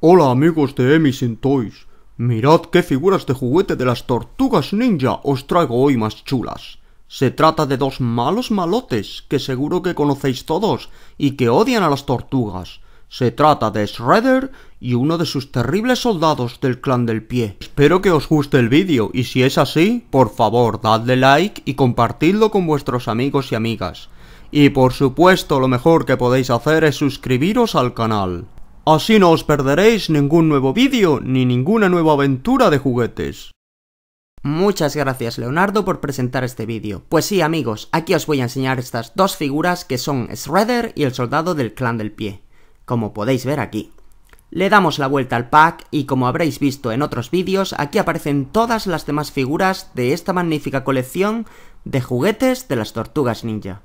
Hola amigos de Emisin Toys, mirad qué figuras de juguete de las tortugas ninja os traigo hoy más chulas. Se trata de dos malos malotes que seguro que conocéis todos y que odian a las tortugas. Se trata de Shredder y uno de sus terribles soldados del clan del pie. Espero que os guste el vídeo y si es así, por favor dadle like y compartidlo con vuestros amigos y amigas. Y por supuesto lo mejor que podéis hacer es suscribiros al canal. Así no os perderéis ningún nuevo vídeo ni ninguna nueva aventura de juguetes. Muchas gracias Leonardo por presentar este vídeo. Pues sí amigos, aquí os voy a enseñar estas dos figuras que son Shredder y el soldado del clan del pie, como podéis ver aquí. Le damos la vuelta al pack y como habréis visto en otros vídeos, aquí aparecen todas las demás figuras de esta magnífica colección de juguetes de las tortugas ninja.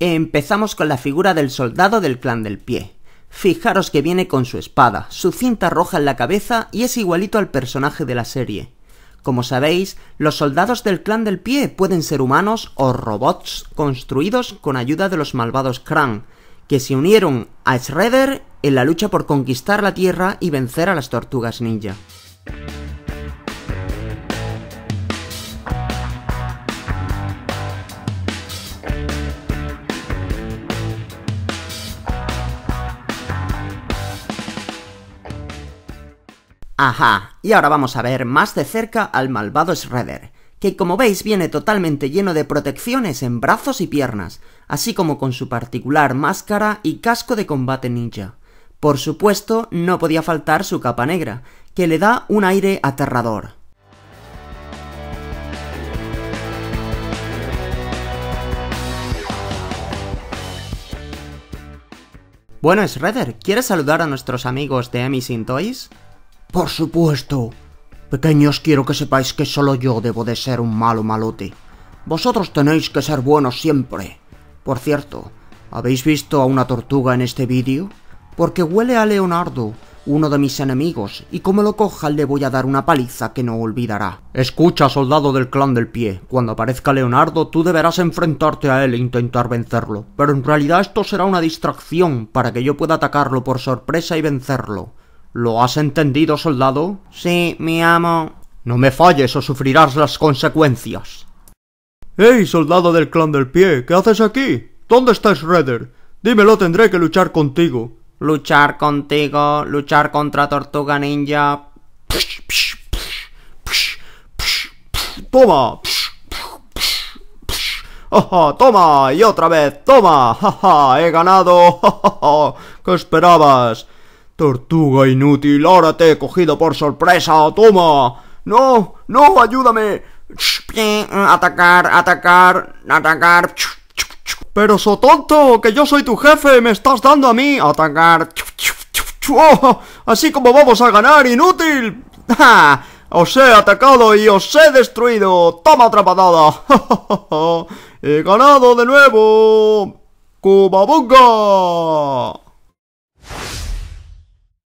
Empezamos con la figura del soldado del clan del pie. Fijaros que viene con su espada, su cinta roja en la cabeza y es igualito al personaje de la serie. Como sabéis, los soldados del clan del pie pueden ser humanos o robots construidos con ayuda de los malvados Krang, que se unieron a Shredder en la lucha por conquistar la Tierra y vencer a las tortugas ninja. Ajá, y ahora vamos a ver más de cerca al malvado Shredder, que como veis viene totalmente lleno de protecciones en brazos y piernas, así como con su particular máscara y casco de combate ninja. Por supuesto, no podía faltar su capa negra, que le da un aire aterrador. Bueno, Shredder, ¿quieres saludar a nuestros amigos de Amazing Toys? Por supuesto. Pequeños, quiero que sepáis que solo yo debo de ser un malo malote. Vosotros tenéis que ser buenos siempre. Por cierto, ¿habéis visto a una tortuga en este vídeo? Porque huele a Leonardo, uno de mis enemigos, y como lo coja le voy a dar una paliza que no olvidará. Escucha, soldado del clan del pie, cuando aparezca Leonardo tú deberás enfrentarte a él e intentar vencerlo, pero en realidad esto será una distracción para que yo pueda atacarlo por sorpresa y vencerlo. ¿Lo has entendido, soldado? Sí, mi amo. No me falles o sufrirás las consecuencias. ¡Hey, soldado del clan del pie! ¿Qué haces aquí? ¿Dónde está Shredder? Dímelo, tendré que luchar contigo. Luchar contigo, luchar contra Tortuga Ninja. toma! toma y otra vez! ¡Toma! ¡Ja, he ganado! qué esperabas? Tortuga inútil, ahora te he cogido por sorpresa, toma. No, no, ayúdame. Atacar, atacar, atacar. Pero so tonto, que yo soy tu jefe, me estás dando a mí. Atacar. Oh, así como vamos a ganar, inútil. os he atacado y os he destruido. Toma otra he ganado de nuevo. ¡Kubabunga!